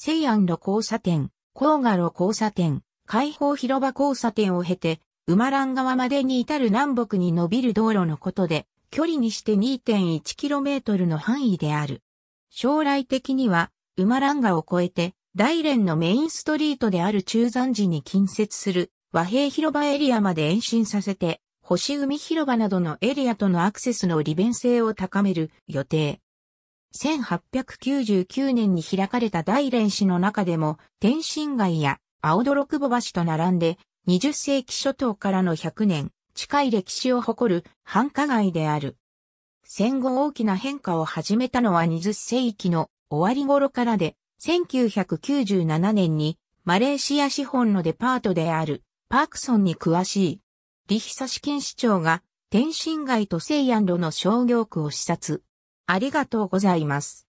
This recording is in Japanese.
西安路交差点、黄河路交差点、開放広場交差点を経て、馬蘭川までに至る南北に伸びる道路のことで、距離にして 2.1km の範囲である。将来的には、馬蘭川を越えて、大連のメインストリートである中山寺に近接する和平広場エリアまで延伸させて、星海広場などのエリアとのアクセスの利便性を高める予定。1899年に開かれた大連市の中でも、天津街や青泥久保橋と並んで、20世紀初頭からの100年、近い歴史を誇る繁華街である。戦後大きな変化を始めたのは20世紀の終わり頃からで、1997年にマレーシア資本のデパートであるパークソンに詳しい、リヒサシ県市長が天津街と西安路の商業区を視察。ありがとうございます。